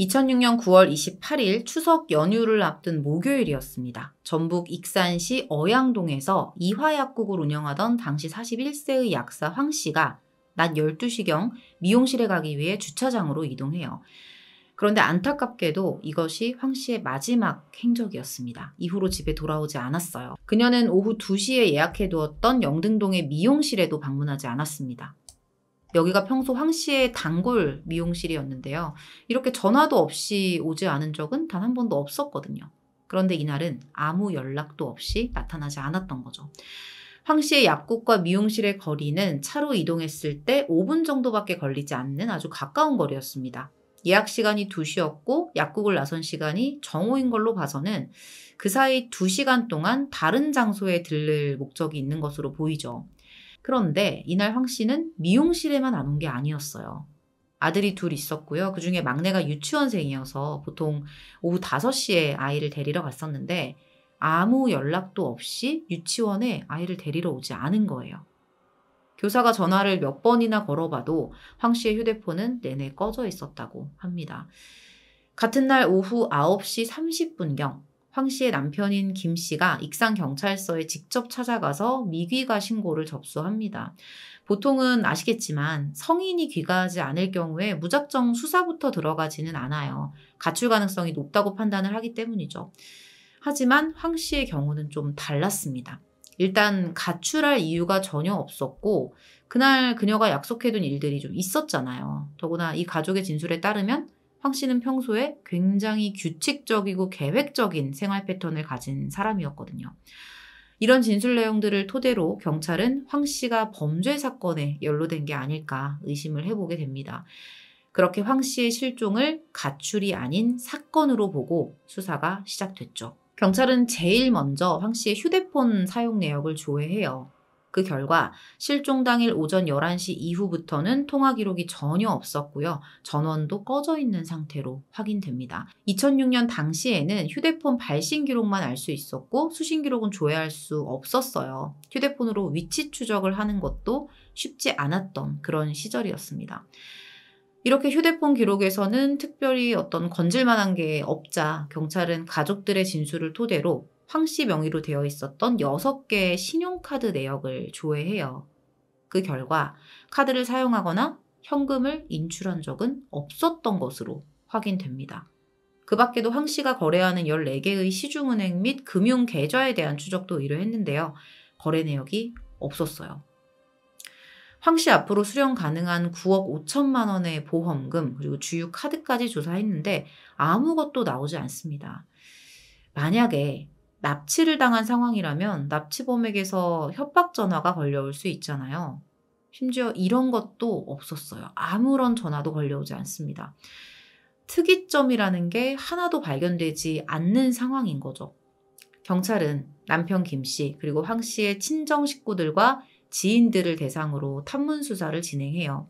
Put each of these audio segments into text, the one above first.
2006년 9월 28일 추석 연휴를 앞둔 목요일이었습니다. 전북 익산시 어양동에서 이화약국을 운영하던 당시 41세의 약사 황 씨가 낮 12시경 미용실에 가기 위해 주차장으로 이동해요. 그런데 안타깝게도 이것이 황 씨의 마지막 행적이었습니다. 이후로 집에 돌아오지 않았어요. 그녀는 오후 2시에 예약해두었던 영등동의 미용실에도 방문하지 않았습니다. 여기가 평소 황 씨의 단골 미용실이었는데요. 이렇게 전화도 없이 오지 않은 적은 단 한 번도 없었거든요. 그런데 이날은 아무 연락도 없이 나타나지 않았던 거죠. 황 씨의 약국과 미용실의 거리는 차로 이동했을 때 5분 정도밖에 걸리지 않는 아주 가까운 거리였습니다. 예약 시간이 2시였고 약국을 나선 시간이 정오인 걸로 봐서는 그 사이 2시간 동안 다른 장소에 들를 목적이 있는 것으로 보이죠. 그런데 이날 황 씨는 미용실에만 안 온 게 아니었어요. 아들이 둘 있었고요. 그 중에 막내가 유치원생이어서 보통 오후 5시에 아이를 데리러 갔었는데 아무 연락도 없이 유치원에 아이를 데리러 오지 않은 거예요. 교사가 전화를 몇 번이나 걸어봐도 황 씨의 휴대폰은 내내 꺼져 있었다고 합니다. 같은 날 오후 9시 30분경 황 씨의 남편인 김 씨가 익산 경찰서에 직접 찾아가서 미귀가 신고를 접수합니다. 보통은 아시겠지만 성인이 귀가하지 않을 경우에 무작정 수사부터 들어가지는 않아요. 가출 가능성이 높다고 판단을 하기 때문이죠. 하지만 황 씨의 경우는 좀 달랐습니다. 일단 가출할 이유가 전혀 없었고 그날 그녀가 약속해둔 일들이 좀 있었잖아요. 더구나 이 가족의 진술에 따르면 황 씨는 평소에 굉장히 규칙적이고 계획적인 생활 패턴을 가진 사람이었거든요. 이런 진술 내용들을 토대로 경찰은 황 씨가 범죄 사건에 연루된 게 아닐까 의심을 해보게 됩니다. 그렇게 황 씨의 실종을 가출이 아닌 사건으로 보고 수사가 시작됐죠. 경찰은 제일 먼저 황 씨의 휴대폰 사용 내역을 조회해요. 그 결과 실종 당일 오전 11시 이후부터는 통화 기록이 전혀 없었고요. 전원도 꺼져 있는 상태로 확인됩니다. 2006년 당시에는 휴대폰 발신 기록만 알 수 있었고 수신 기록은 조회할 수 없었어요. 휴대폰으로 위치 추적을 하는 것도 쉽지 않았던 그런 시절이었습니다. 이렇게 휴대폰 기록에서는 특별히 어떤 건질만한 게 없자 경찰은 가족들의 진술을 토대로 황씨 명의로 되어 있었던 6개의 신용카드 내역을 조회해요. 그 결과 카드를 사용하거나 현금을 인출한 적은 없었던 것으로 확인됩니다. 그 밖에도 황 씨가 거래하는 14개의 시중은행 및 금융 계좌에 대한 추적도 의뢰했는데요. 거래 내역이 없었어요. 황씨 앞으로 수령 가능한 9억 5천만 원의 보험금 그리고 주유 카드까지 조사했는데 아무것도 나오지 않습니다. 만약에 납치를 당한 상황이라면 납치범에게서 협박 전화가 걸려올 수 있잖아요. 심지어 이런 것도 없었어요. 아무런 전화도 걸려오지 않습니다. 특이점이라는 게 하나도 발견되지 않는 상황인 거죠. 경찰은 남편 김 씨, 그리고 황 씨의 친정 식구들과 지인들을 대상으로 탐문 수사를 진행해요.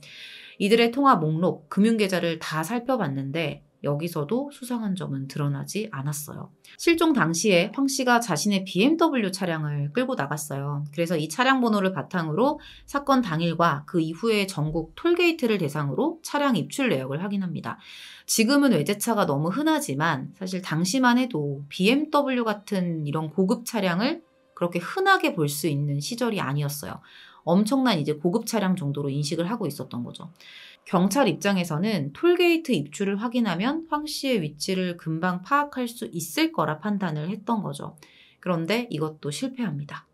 이들의 통화 목록, 금융 계좌를 다 살펴봤는데 여기서도 수상한 점은 드러나지 않았어요. 실종 당시에 황 씨가 자신의 BMW 차량을 끌고 나갔어요. 그래서 이 차량 번호를 바탕으로 사건 당일과 그 이후에 전국 톨게이트를 대상으로 차량 입출 내역을 확인합니다. 지금은 외제차가 너무 흔하지만 사실 당시만 해도 BMW 같은 이런 고급 차량을 그렇게 흔하게 볼 수 있는 시절이 아니었어요. 엄청난 이제 고급 차량 정도로 인식을 하고 있었던 거죠. 경찰 입장에서는 톨게이트 입출을 확인하면 황 씨의 위치를 금방 파악할 수 있을 거라 판단을 했던 거죠. 그런데 이것도 실패합니다.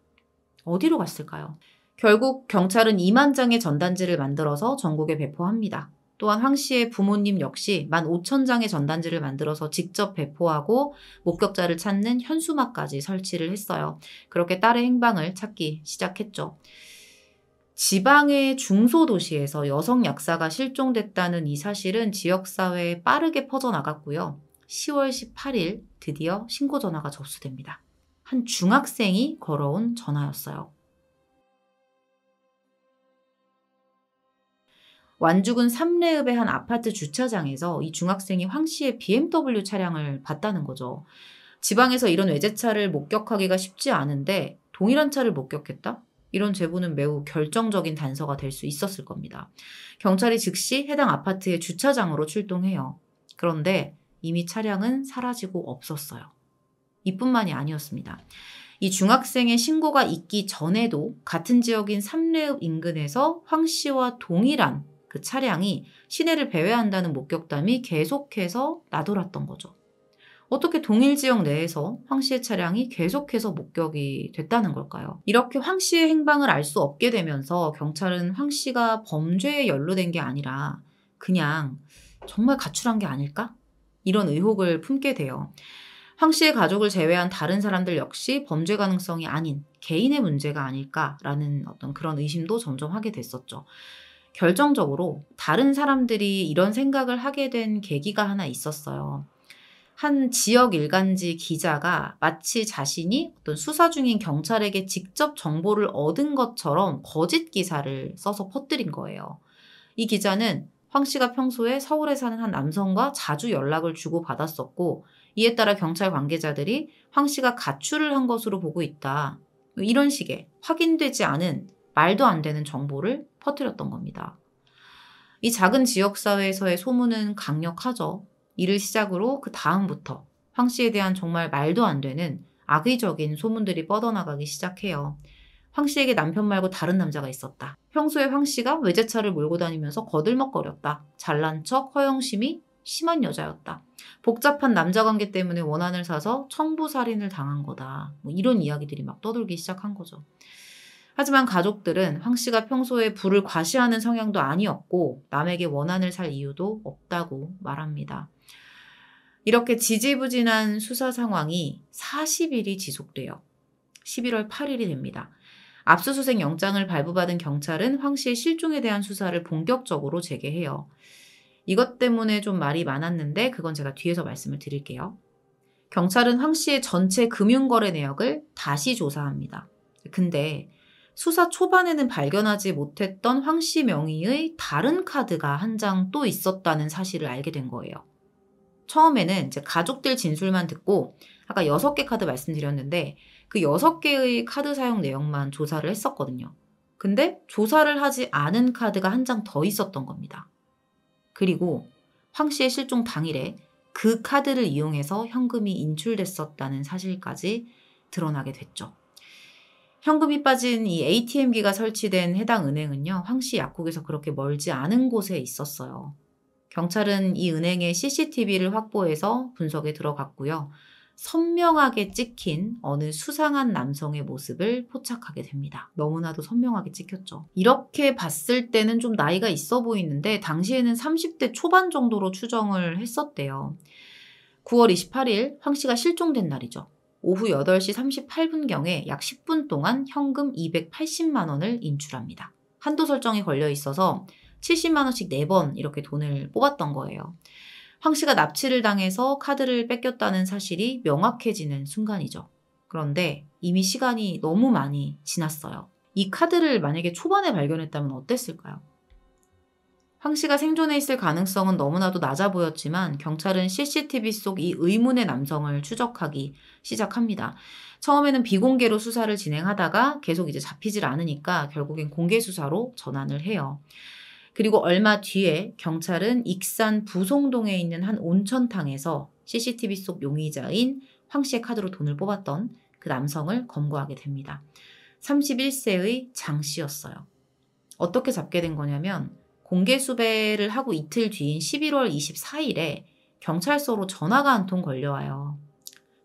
어디로 갔을까요? 결국 경찰은 2만 장의 전단지를 만들어서 전국에 배포합니다. 또한 황 씨의 부모님 역시 1 5천장의 전단지를 만들어서 직접 배포하고 목격자를 찾는 현수막까지 설치를 했어요. 그렇게 딸의 행방을 찾기 시작했죠. 지방의 중소도시에서 여성 약사가 실종됐다는 이 사실은 지역사회에 빠르게 퍼져나갔고요. 10월 18일 드디어 신고 전화가 접수됩니다. 한 중학생이 걸어온 전화였어요. 완주군 삼례읍의 한 아파트 주차장에서 이 중학생이 황 씨의 BMW 차량을 봤다는 거죠. 지방에서 이런 외제차를 목격하기가 쉽지 않은데 동일한 차를 목격했다? 이런 제보는 매우 결정적인 단서가 될 수 있었을 겁니다. 경찰이 즉시 해당 아파트의 주차장으로 출동해요. 그런데 이미 차량은 사라지고 없었어요. 이뿐만이 아니었습니다. 이 중학생의 신고가 있기 전에도 같은 지역인 삼례읍 인근에서 황 씨와 동일한 그 차량이 시내를 배회한다는 목격담이 계속해서 나돌았던 거죠. 어떻게 동일 지역 내에서 황 씨의 차량이 계속해서 목격이 됐다는 걸까요? 이렇게 황 씨의 행방을 알 수 없게 되면서 경찰은 황 씨가 범죄에 연루된 게 아니라 그냥 정말 가출한 게 아닐까? 이런 의혹을 품게 돼요. 황 씨의 가족을 제외한 다른 사람들 역시 범죄 가능성이 아닌 개인의 문제가 아닐까라는 어떤 그런 의심도 점점 하게 됐었죠. 결정적으로 다른 사람들이 이런 생각을 하게 된 계기가 하나 있었어요. 한 지역 일간지 기자가 마치 자신이 어떤 수사 중인 경찰에게 직접 정보를 얻은 것처럼 거짓 기사를 써서 퍼뜨린 거예요. 이 기자는 황 씨가 평소에 서울에 사는 한 남성과 자주 연락을 주고받았었고, 이에 따라 경찰 관계자들이 황 씨가 가출을 한 것으로 보고 있다. 이런 식의 확인되지 않은 말도 안 되는 정보를 퍼뜨렸던 겁니다. 이 작은 지역사회에서의 소문은 강력하죠. 이를 시작으로 그 다음부터 황 씨에 대한 정말 말도 안 되는 악의적인 소문들이 뻗어나가기 시작해요. 황 씨에게 남편 말고 다른 남자가 있었다. 평소에 황 씨가 외제차를 몰고 다니면서 거들먹거렸다. 잘난 척 허영심이 심한 여자였다. 복잡한 남자 관계 때문에 원한을 사서 청부살인을 당한 거다. 뭐 이런 이야기들이 막 떠돌기 시작한 거죠. 하지만 가족들은 황 씨가 평소에 불을 과시하는 성향도 아니었고 남에게 원한을 살 이유도 없다고 말합니다. 이렇게 지지부진한 수사 상황이 40일이 지속돼요. 11월 8일이 됩니다. 압수수색 영장을 발부받은 경찰은 황 씨의 실종에 대한 수사를 본격적으로 재개해요. 이것 때문에 좀 말이 많았는데 그건 제가 뒤에서 말씀을 드릴게요. 경찰은 황 씨의 전체 금융거래 내역을 다시 조사합니다. 근데 수사 초반에는 발견하지 못했던 황 씨 명의의 다른 카드가 한 장 또 있었다는 사실을 알게 된 거예요. 처음에는 이제 가족들 진술만 듣고 아까 여섯 개 카드 말씀드렸는데 그 여섯 개의 카드 사용 내역만 조사를 했었거든요. 근데 조사를 하지 않은 카드가 한 장 더 있었던 겁니다. 그리고 황 씨의 실종 당일에 그 카드를 이용해서 현금이 인출됐었다는 사실까지 드러나게 됐죠. 현금이 빠진 이 ATM기가 설치된 해당 은행은요, 황 씨 약국에서 그렇게 멀지 않은 곳에 있었어요. 경찰은 이 은행의 CCTV를 확보해서 분석에 들어갔고요. 선명하게 찍힌 어느 수상한 남성의 모습을 포착하게 됩니다. 너무나도 선명하게 찍혔죠. 이렇게 봤을 때는 좀 나이가 있어 보이는데 당시에는 30대 초반 정도로 추정을 했었대요. 9월 28일 황 씨가 실종된 날이죠. 오후 8시 38분경에 약 10분 동안 현금 280만 원을 인출합니다. 한도 설정이 걸려 있어서 70만 원씩 4번 이렇게 돈을 뽑았던 거예요. 황 씨가 납치를 당해서 카드를 뺏겼다는 사실이 명확해지는 순간이죠. 그런데 이미 시간이 너무 많이 지났어요. 이 카드를 만약에 초반에 발견했다면 어땠을까요? 황 씨가 생존해 있을 가능성은 너무나도 낮아 보였지만 경찰은 CCTV 속 이 의문의 남성을 추적하기 시작합니다. 처음에는 비공개로 수사를 진행하다가 계속 이제 잡히질 않으니까 결국엔 공개 수사로 전환을 해요. 그리고 얼마 뒤에 경찰은 익산 부송동에 있는 한 온천탕에서 CCTV 속 용의자인 황 씨의 카드로 돈을 뽑았던 그 남성을 검거하게 됩니다. 31세의 장 씨였어요. 어떻게 잡게 된 거냐면 공개 수배를 하고 이틀 뒤인 11월 24일에 경찰서로 전화가 한 통 걸려와요.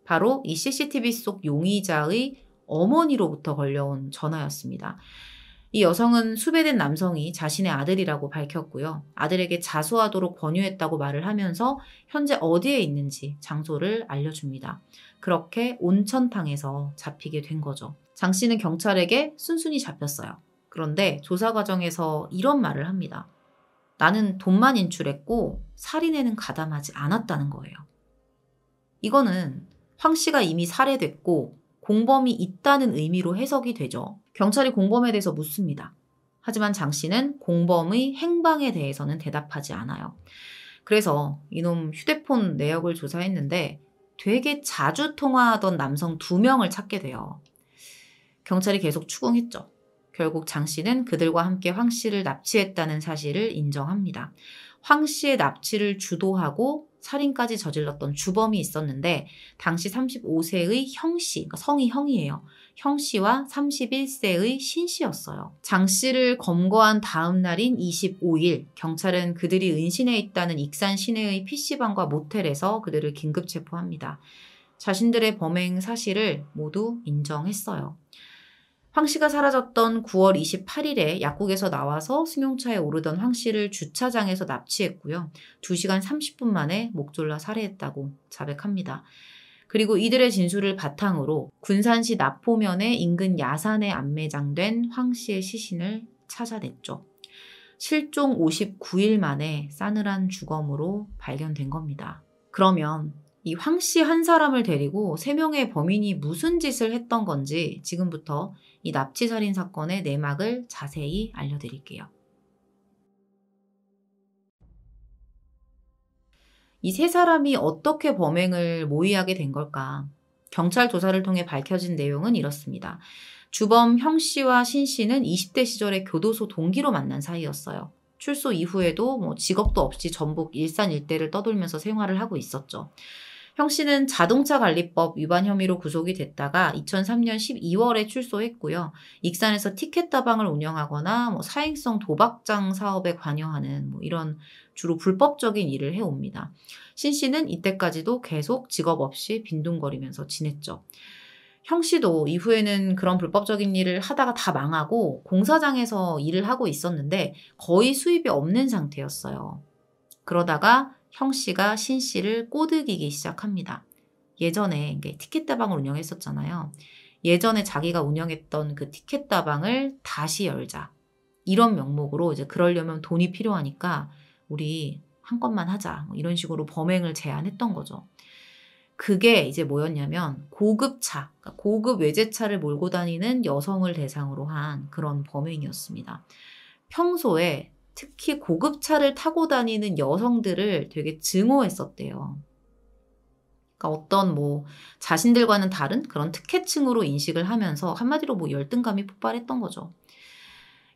바로 이 CCTV 속 용의자의 어머니로부터 걸려온 전화였습니다. 이 여성은 수배된 남성이 자신의 아들이라고 밝혔고요. 아들에게 자수하도록 권유했다고 말을 하면서 현재 어디에 있는지 장소를 알려줍니다. 그렇게 온천탕에서 잡히게 된 거죠. 장 씨는 경찰에게 순순히 잡혔어요. 그런데 조사 과정에서 이런 말을 합니다. 나는 돈만 인출했고 살인에는 가담하지 않았다는 거예요. 이거는 황 씨가 이미 살해됐고 공범이 있다는 의미로 해석이 되죠. 경찰이 공범에 대해서 묻습니다. 하지만 장 씨는 공범의 행방에 대해서는 대답하지 않아요. 그래서 이놈 휴대폰 내역을 조사했는데 되게 자주 통화하던 남성 두 명을 찾게 돼요. 경찰이 계속 추궁했죠. 결국 장 씨는 그들과 함께 황 씨를 납치했다는 사실을 인정합니다. 황 씨의 납치를 주도하고 살인까지 저질렀던 주범이 있었는데 당시 35세의 형 씨, 그러니까 성이 형이에요. 형 씨와 31세의 신 씨였어요. 장 씨를 검거한 다음 날인 25일 경찰은 그들이 은신해 있다는 익산 시내의 PC방과 모텔에서 그들을 긴급 체포합니다. 자신들의 범행 사실을 모두 인정했어요. 황 씨가 사라졌던 9월 28일에 약국에서 나와서 승용차에 오르던 황 씨를 주차장에서 납치했고요. 2시간 30분 만에 목졸라 살해했다고 자백합니다. 그리고 이들의 진술을 바탕으로 군산시 나포면의 인근 야산에 안매장된 황 씨의 시신을 찾아냈죠. 실종 59일 만에 싸늘한 주검으로 발견된 겁니다. 그러면 이 황 씨 한 사람을 데리고 세 명의 범인이 무슨 짓을 했던 건지 지금부터 이 납치 살인 사건의 내막을 자세히 알려드릴게요. 이세 사람이 어떻게 범행을 모의하게 된 걸까? 경찰 조사를 통해 밝혀진 내용은 이렇습니다. 주범 형 씨와 신 씨는 20대 시절에 교도소 동기로 만난 사이였어요. 출소 이후에도 뭐 직업도 없이 전북 일산 일대를 떠돌면서 생활을 하고 있었죠. 형 씨는 자동차 관리법 위반 혐의로 구속이 됐다가 2003년 12월에 출소했고요. 익산에서 티켓 다방을 운영하거나 뭐 사행성 도박장 사업에 관여하는 뭐 이런 주로 불법적인 일을 해옵니다. 신 씨는 이때까지도 계속 직업 없이 빈둥거리면서 지냈죠. 형 씨도 이후에는 그런 불법적인 일을 하다가 다 망하고 공사장에서 일을 하고 있었는데 거의 수입이 없는 상태였어요. 그러다가 형 씨가 신 씨를 꼬드기기 시작합니다. 예전에 티켓다방을 운영했었잖아요. 예전에 자기가 운영했던 그 티켓다방을 다시 열자. 이런 명목으로 이제 그러려면 돈이 필요하니까 우리 한 건만 하자. 뭐 이런 식으로 범행을 제안했던 거죠. 그게 이제 뭐였냐면 고급차, 그러니까 고급 외제차를 몰고 다니는 여성을 대상으로 한 그런 범행이었습니다. 평소에 특히 고급차를 타고 다니는 여성들을 되게 증오했었대요. 그러니까 어떤 뭐 자신들과는 다른 그런 특혜층으로 인식을 하면서 한마디로 뭐 열등감이 폭발했던 거죠.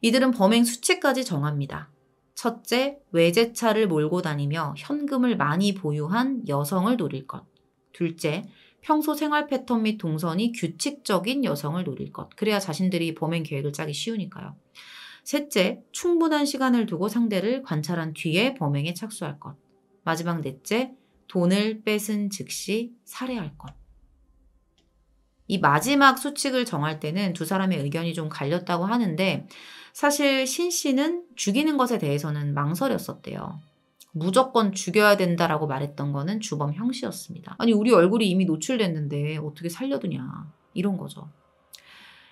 이들은 범행 수치까지 정합니다. 첫째, 외제차를 몰고 다니며 현금을 많이 보유한 여성을 노릴 것. 둘째, 평소 생활 패턴 및 동선이 규칙적인 여성을 노릴 것. 그래야 자신들이 범행 계획을 짜기 쉬우니까요. 셋째, 충분한 시간을 두고 상대를 관찰한 뒤에 범행에 착수할 것. 마지막 넷째, 돈을 뺏은 즉시 살해할 것. 이 마지막 수칙을 정할 때는 두 사람의 의견이 좀 갈렸다고 하는데 사실 신 씨는 죽이는 것에 대해서는 망설였었대요. 무조건 죽여야 된다라고 말했던 거는 주범 형 씨였습니다. 아니 우리 얼굴이 이미 노출됐는데 어떻게 살려두냐 이런 거죠.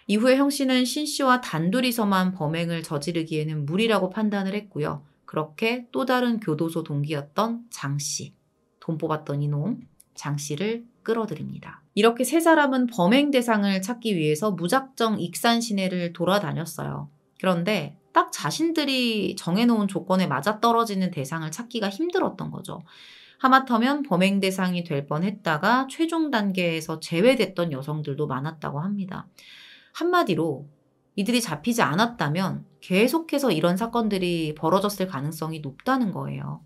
이후에 형 씨는 신 씨와 단둘이서만 범행을 저지르기에는 무리라고 판단을 했고요. 그렇게 또 다른 교도소 동기였던 장 씨, 돈 뽑았던 이놈 장 씨를 끌어들입니다. 이렇게 세 사람은 범행 대상을 찾기 위해서 무작정 익산 시내를 돌아다녔어요. 그런데 딱 자신들이 정해놓은 조건에 맞아떨어지는 대상을 찾기가 힘들었던 거죠. 하마터면 범행 대상이 될 뻔했다가 최종 단계에서 제외됐던 여성들도 많았다고 합니다. 한마디로 이들이 잡히지 않았다면 계속해서 이런 사건들이 벌어졌을 가능성이 높다는 거예요.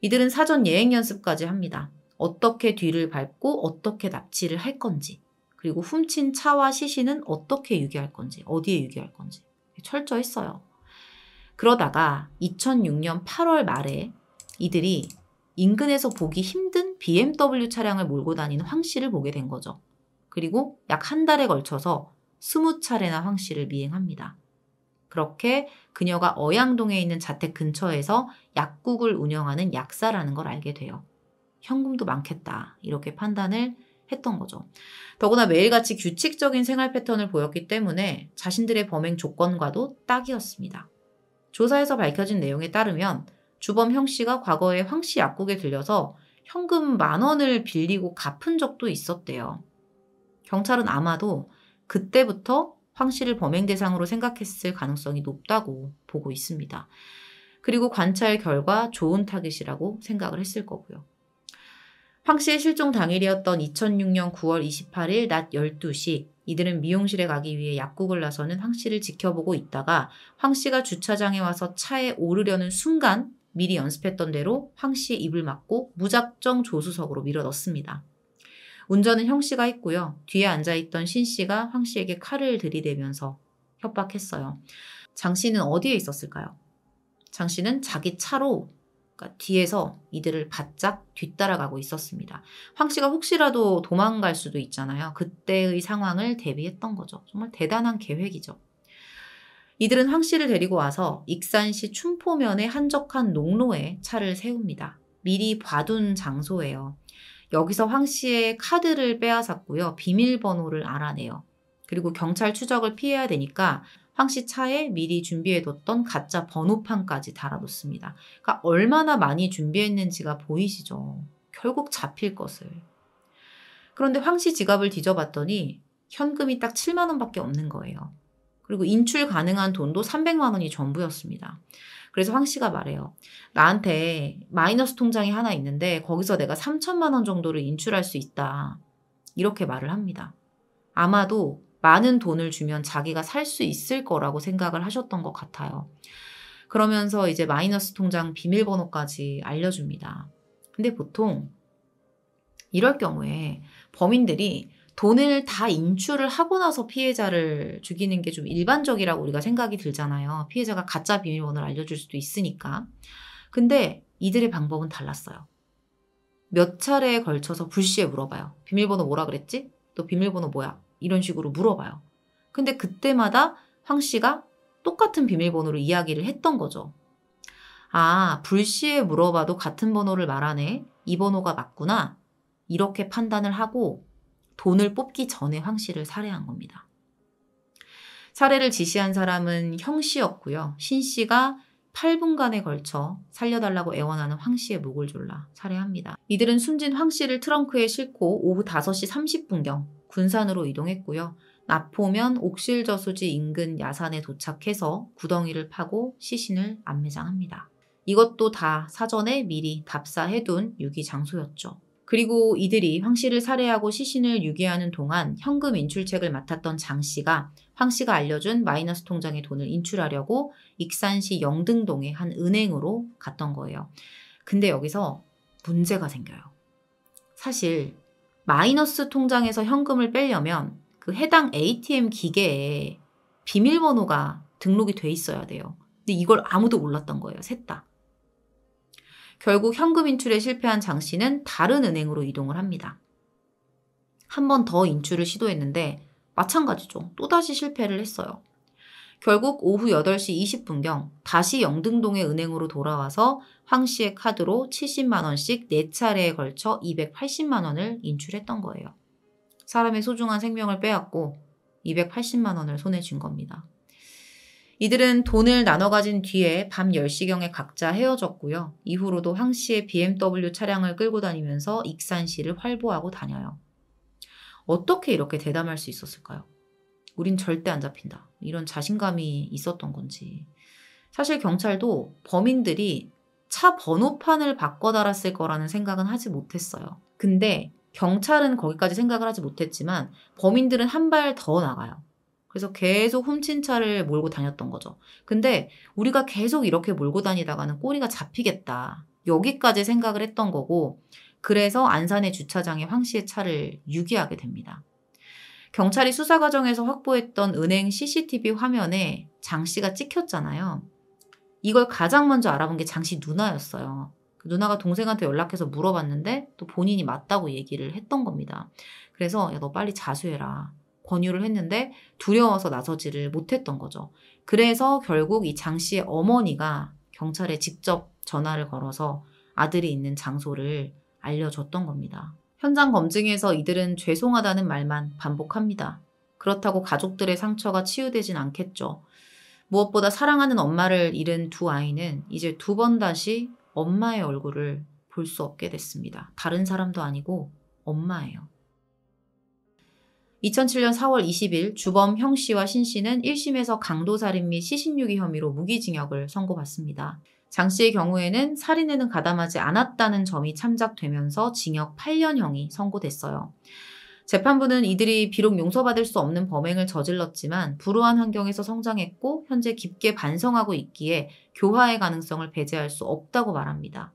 이들은 사전 예행 연습까지 합니다. 어떻게 뒤를 밟고 어떻게 납치를 할 건지, 그리고 훔친 차와 시신은 어떻게 유기할 건지, 어디에 유기할 건지 철저했어요. 그러다가 2006년 8월 말에 이들이 인근에서 보기 힘든 BMW 차량을 몰고 다니는 황 씨를 보게 된 거죠. 그리고 약 한 달에 걸쳐서 20차례나 황 씨를 미행합니다. 그렇게 그녀가 어양동에 있는 자택 근처에서 약국을 운영하는 약사라는 걸 알게 돼요. 현금도 많겠다. 이렇게 판단을 했던 거죠. 더구나 매일같이 규칙적인 생활 패턴을 보였기 때문에 자신들의 범행 조건과도 딱이었습니다. 조사에서 밝혀진 내용에 따르면 주범 형 씨가 과거에 황씨 약국에 들려서 현금 만 원을 빌리고 갚은 적도 있었대요. 경찰은 아마도 그때부터 황 씨를 범행 대상으로 생각했을 가능성이 높다고 보고 있습니다. 그리고 관찰 결과 좋은 타깃이라고 생각을 했을 거고요. 황 씨의 실종 당일이었던 2006년 9월 28일 낮 12시 이들은 미용실에 가기 위해 약국을 나서는 황 씨를 지켜보고 있다가 황 씨가 주차장에 와서 차에 오르려는 순간 미리 연습했던 대로 황 씨의 입을 막고 무작정 조수석으로 밀어 넣습니다. 운전은 형 씨가 했고요. 뒤에 앉아있던 신 씨가 황 씨에게 칼을 들이대면서 협박했어요. 장 씨는 어디에 있었을까요? 장 씨는 자기 차로 그러니까 뒤에서 이들을 바짝 뒤따라가고 있었습니다. 황 씨가 혹시라도 도망갈 수도 있잖아요. 그때의 상황을 대비했던 거죠. 정말 대단한 계획이죠. 이들은 황 씨를 데리고 와서 익산시 춘포면의 한적한 농로에 차를 세웁니다. 미리 봐둔 장소예요. 여기서 황 씨의 카드를 빼앗았고요. 비밀번호를 알아내요. 그리고 경찰 추적을 피해야 되니까 황 씨 차에 미리 준비해뒀던 가짜 번호판까지 달아놓습니다. 그러니까 얼마나 많이 준비했는지가 보이시죠. 결국 잡힐 것을. 그런데 황 씨 지갑을 뒤져봤더니 현금이 딱 7만 원밖에 없는 거예요. 그리고 인출 가능한 돈도 300만 원이 전부였습니다. 그래서 황 씨가 말해요. 나한테 마이너스 통장이 하나 있는데 거기서 내가 3천만 원 정도를 인출할 수 있다. 이렇게 말을 합니다. 아마도 많은 돈을 주면 자기가 살 수 있을 거라고 생각을 하셨던 것 같아요. 그러면서 이제 마이너스 통장 비밀번호까지 알려줍니다. 근데 보통 이럴 경우에 범인들이 돈을 다 인출을 하고 나서 피해자를 죽이는 게 좀 일반적이라고 우리가 생각이 들잖아요. 피해자가 가짜 비밀번호를 알려줄 수도 있으니까. 근데 이들의 방법은 달랐어요. 몇 차례에 걸쳐서 불시에 물어봐요. 비밀번호 뭐라 그랬지? 또 비밀번호 뭐야? 이런 식으로 물어봐요. 근데 그때마다 황 씨가 똑같은 비밀번호로 이야기를 했던 거죠. 아, 불시에 물어봐도 같은 번호를 말하네. 이 번호가 맞구나. 이렇게 판단을 하고 돈을 뽑기 전에 황 씨를 살해한 겁니다. 살해를 지시한 사람은 형 씨였고요. 신 씨가 8분간에 걸쳐 살려달라고 애원하는 황 씨의 목을 졸라 살해합니다. 이들은 숨진 황 씨를 트렁크에 싣고 오후 5시 30분경 군산으로 이동했고요. 나포면 옥실저수지 인근 야산에 도착해서 구덩이를 파고 시신을 안매장합니다. 이것도 다 사전에 미리 답사해둔 유기 장소였죠. 그리고 이들이 황 씨를 살해하고 시신을 유기하는 동안 현금 인출책을 맡았던 장 씨가 황 씨가 알려준 마이너스 통장의 돈을 인출하려고 익산시 영등동의 한 은행으로 갔던 거예요. 근데 여기서 문제가 생겨요. 사실 마이너스 통장에서 현금을 빼려면 그 해당 ATM 기계에 비밀번호가 등록이 돼 있어야 돼요. 근데 이걸 아무도 몰랐던 거예요. 셋 다. 결국 현금 인출에 실패한 장 씨는 다른 은행으로 이동을 합니다. 한 번 더 인출을 시도했는데 마찬가지죠. 또다시 실패를 했어요. 결국 오후 8시 20분경 다시 영등동의 은행으로 돌아와서 황 씨의 카드로 70만원씩 4차례에 걸쳐 280만원을 인출했던 거예요. 사람의 소중한 생명을 빼앗고 280만원을 손에 쥔 겁니다. 이들은 돈을 나눠 가진 뒤에 밤 10시경에 각자 헤어졌고요. 이후로도 황 씨의 BMW 차량을 끌고 다니면서 익산 씨를 활보하고 다녀요. 어떻게 이렇게 대담할 수 있었을까요? 우린 절대 안 잡힌다. 이런 자신감이 있었던 건지. 사실 경찰도 범인들이 차 번호판을 바꿔 달았을 거라는 생각은 하지 못했어요. 근데 경찰은 거기까지 생각을 하지 못했지만 범인들은 한 발 더 나가요. 그래서 계속 훔친 차를 몰고 다녔던 거죠. 근데 우리가 계속 이렇게 몰고 다니다가는 꼬리가 잡히겠다. 여기까지 생각을 했던 거고, 그래서 안산의 주차장에 황 씨의 차를 유기하게 됩니다. 경찰이 수사 과정에서 확보했던 은행 CCTV 화면에 장 씨가 찍혔잖아요. 이걸 가장 먼저 알아본 게 장 씨 누나였어요. 그 누나가 동생한테 연락해서 물어봤는데 또 본인이 맞다고 얘기를 했던 겁니다. 그래서 야, 너 빨리 자수해라. 권유를 했는데 두려워서 나서지를 못했던 거죠. 그래서 결국 이 장 씨의 어머니가 경찰에 직접 전화를 걸어서 아들이 있는 장소를 알려줬던 겁니다. 현장 검증에서 이들은 죄송하다는 말만 반복합니다. 그렇다고 가족들의 상처가 치유되진 않겠죠. 무엇보다 사랑하는 엄마를 잃은 두 아이는 이제 두 번 다시 엄마의 얼굴을 볼 수 없게 됐습니다. 다른 사람도 아니고 엄마예요. 2007년 4월 20일 주범 형 씨와 신 씨는 1심에서 강도살인 및 시신유기 혐의로 무기징역을 선고받습니다. 장 씨의 경우에는 살인에는 가담하지 않았다는 점이 참작되면서 징역 8년형이 선고됐어요. 재판부는 이들이 비록 용서받을 수 없는 범행을 저질렀지만 불우한 환경에서 성장했고 현재 깊게 반성하고 있기에 교화의 가능성을 배제할 수 없다고 말합니다.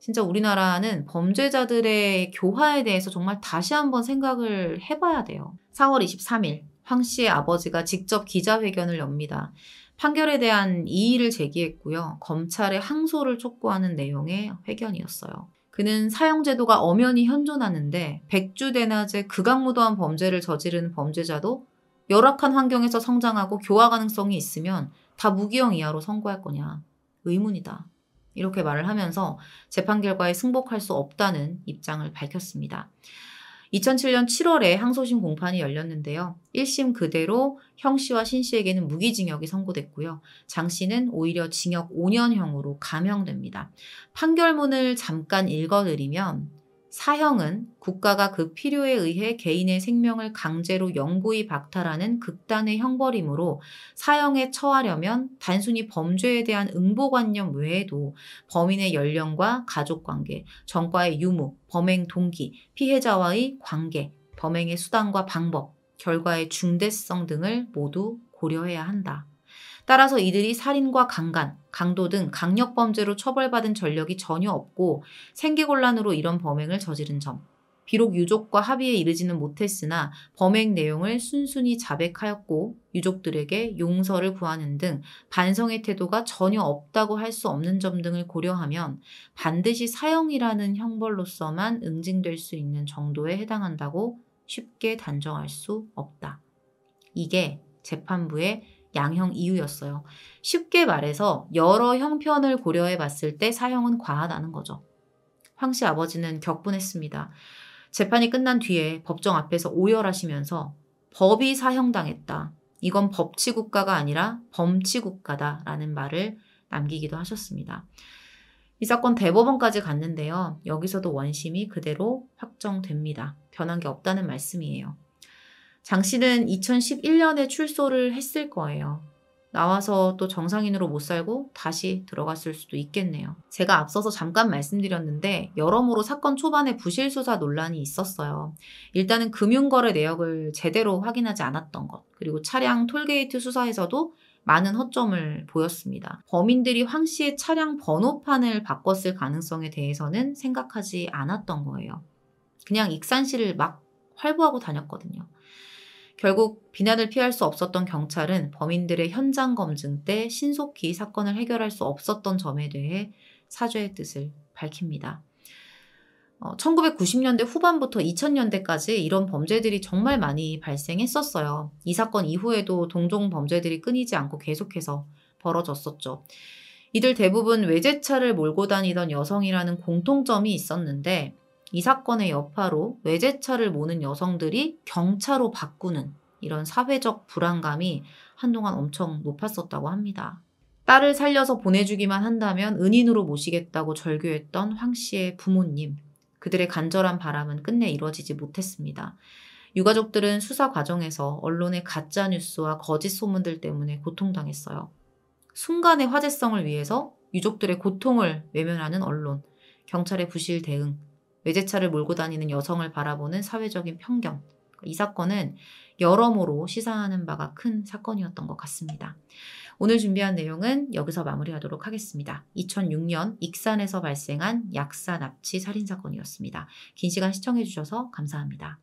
진짜 우리나라는 범죄자들의 교화에 대해서 정말 다시 한번 생각을 해봐야 돼요. 4월 23일 황 씨의 아버지가 직접 기자회견을 엽니다. 판결에 대한 이의를 제기했고요. 검찰에 항소를 촉구하는 내용의 회견이었어요. 그는 사형제도가 엄연히 현존하는데 백주대낮에 극악무도한 범죄를 저지르는 범죄자도 열악한 환경에서 성장하고 교화 가능성이 있으면 다 무기형 이하로 선고할 거냐. 의문이다. 이렇게 말을 하면서 재판 결과에 승복할 수 없다는 입장을 밝혔습니다. 2007년 7월에 항소심 공판이 열렸는데요. 1심 그대로 형 씨와 신 씨에게는 무기징역이 선고됐고요. 장 씨는 오히려 징역 5년형으로 감형됩니다. 판결문을 잠깐 읽어드리면 사형은 국가가 그 필요에 의해 개인의 생명을 강제로 영구히 박탈하는 극단의 형벌이므로 사형에 처하려면 단순히 범죄에 대한 응보관념 외에도 범인의 연령과 가족관계, 전과의 유무, 범행 동기, 피해자와의 관계, 범행의 수단과 방법, 결과의 중대성 등을 모두 고려해야 한다. 따라서 이들이 살인과 강간, 강도 등 강력 범죄로 처벌받은 전력이 전혀 없고 생계곤란으로 이런 범행을 저지른 점. 비록 유족과 합의에 이르지는 못했으나 범행 내용을 순순히 자백하였고 유족들에게 용서를 구하는 등 반성의 태도가 전혀 없다고 할 수 없는 점 등을 고려하면 반드시 사형이라는 형벌로서만 응징될 수 있는 정도에 해당한다고 쉽게 단정할 수 없다. 이게 재판부의 양형 이유였어요. 쉽게 말해서 여러 형편을 고려해 봤을 때 사형은 과하다는 거죠. 황 씨 아버지는 격분했습니다. 재판이 끝난 뒤에 법정 앞에서 오열하시면서 법이 사형당했다. 이건 법치국가가 아니라 범치국가다라는 말을 남기기도 하셨습니다. 이 사건 대법원까지 갔는데요. 여기서도 원심이 그대로 확정됩니다. 변한 게 없다는 말씀이에요. 장 씨는 2011년에 출소를 했을 거예요. 나와서 또 정상인으로 못 살고 다시 들어갔을 수도 있겠네요. 제가 앞서서 잠깐 말씀드렸는데 여러모로 사건 초반에 부실 수사 논란이 있었어요. 일단은 금융거래 내역을 제대로 확인하지 않았던 것, 그리고 차량 톨게이트 수사에서도 많은 허점을 보였습니다. 범인들이 황 씨의 차량 번호판을 바꿨을 가능성에 대해서는 생각하지 않았던 거예요. 그냥 익산 씨를 막 활보하고 다녔거든요. 결국 비난을 피할 수 없었던 경찰은 범인들의 현장 검증 때 신속히 사건을 해결할 수 없었던 점에 대해 사죄의 뜻을 밝힙니다. 1990년대 어, 후반부터 2000년대까지 이런 범죄들이 정말 많이 발생했었어요. 이 사건 이후에도 동종 범죄들이 끊이지 않고 계속해서 벌어졌었죠. 이들 대부분 외제차를 몰고 다니던 여성이라는 공통점이 있었는데 이 사건의 여파로 외제차를 모는 여성들이 경차로 바꾸는 이런 사회적 불안감이 한동안 엄청 높았었다고 합니다. 딸을 살려서 보내주기만 한다면 은인으로 모시겠다고 절규했던 황 씨의 부모님. 그들의 간절한 바람은 끝내 이루어지지 못했습니다. 유가족들은 수사 과정에서 언론의 가짜 뉴스와 거짓 소문들 때문에 고통당했어요. 순간의 화제성을 위해서 유족들의 고통을 외면하는 언론, 경찰의 부실 대응, 외제차를 몰고 다니는 여성을 바라보는 사회적인 편견. 이 사건은 여러모로 시사하는 바가 큰 사건이었던 것 같습니다. 오늘 준비한 내용은 여기서 마무리하도록 하겠습니다. 2006년 익산에서 발생한 약사 납치 살인 사건이었습니다. 긴 시간 시청해주셔서 감사합니다.